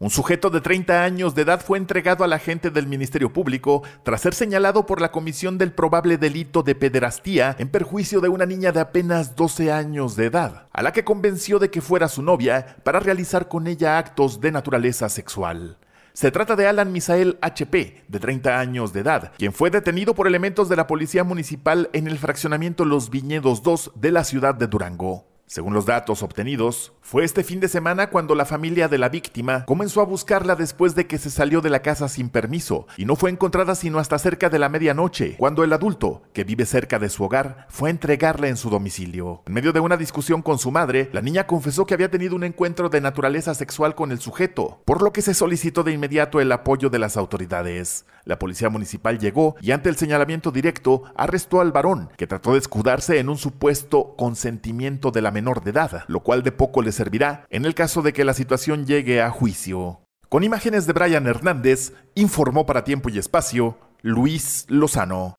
Un sujeto de 30 años de edad fue entregado a la gente del Ministerio Público tras ser señalado por la comisión del probable delito de pederastía en perjuicio de una niña de apenas 12 años de edad, a la que convenció de que fuera su novia para realizar con ella actos de naturaleza sexual. Se trata de Alan Misael HP, de 30 años de edad, quien fue detenido por elementos de la Policía Municipal en el fraccionamiento Los Viñedos 2 de la ciudad de Durango. Según los datos obtenidos, fue este fin de semana cuando la familia de la víctima comenzó a buscarla después de que se salió de la casa sin permiso y no fue encontrada sino hasta cerca de la medianoche, cuando el adulto, que vive cerca de su hogar, fue a entregarla en su domicilio. En medio de una discusión con su madre, la niña confesó que había tenido un encuentro de naturaleza sexual con el sujeto, por lo que se solicitó de inmediato el apoyo de las autoridades. La policía municipal llegó y ante el señalamiento directo arrestó al varón, que trató de escudarse en un supuesto consentimiento de la menor de edad, lo cual de poco les servirá en el caso de que la situación llegue a juicio. Con imágenes de Brian Hernández, informó para tiempo y espacio Luis Lozano.